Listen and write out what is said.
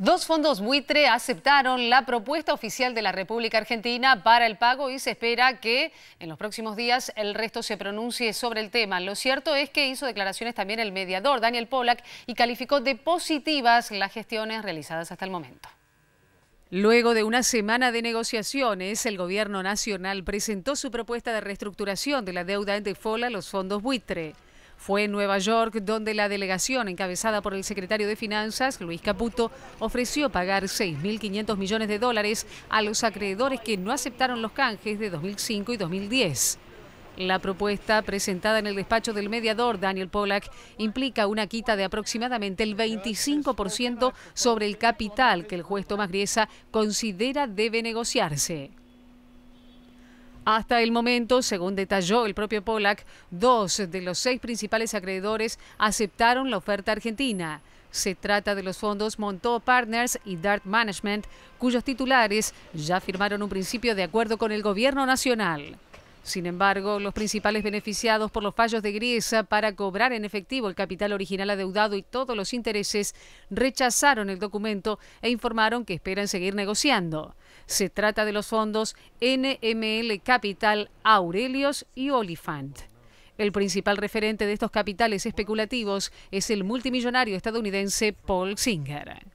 Dos fondos buitre aceptaron la propuesta oficial de la República Argentina para el pago y se espera que en los próximos días el resto se pronuncie sobre el tema. Lo cierto es que hizo declaraciones también el mediador Daniel Polak y calificó de positivas las gestiones realizadas hasta el momento. Luego de una semana de negociaciones, el Gobierno Nacional presentó su propuesta de reestructuración de la deuda en default a los fondos buitre. Fue en Nueva York donde la delegación, encabezada por el secretario de Finanzas, Luis Caputo, ofreció pagar 6.500 millones de dólares a los acreedores que no aceptaron los canjes de 2005 y 2010. La propuesta presentada en el despacho del mediador Daniel Pollack implica una quita de aproximadamente el 25% sobre el capital que el juez Tomás Griesa considera debe negociarse. Hasta el momento, según detalló el propio Polak, dos de los seis principales acreedores aceptaron la oferta argentina. Se trata de los fondos Monto Partners y Dart Management, cuyos titulares ya firmaron un principio de acuerdo con el gobierno nacional. Sin embargo, los principales beneficiados por los fallos de Griesa para cobrar en efectivo el capital original adeudado y todos los intereses rechazaron el documento e informaron que esperan seguir negociando. Se trata de los fondos NML Capital, Aurelius y Olifant. El principal referente de estos capitales especulativos es el multimillonario estadounidense Paul Singer.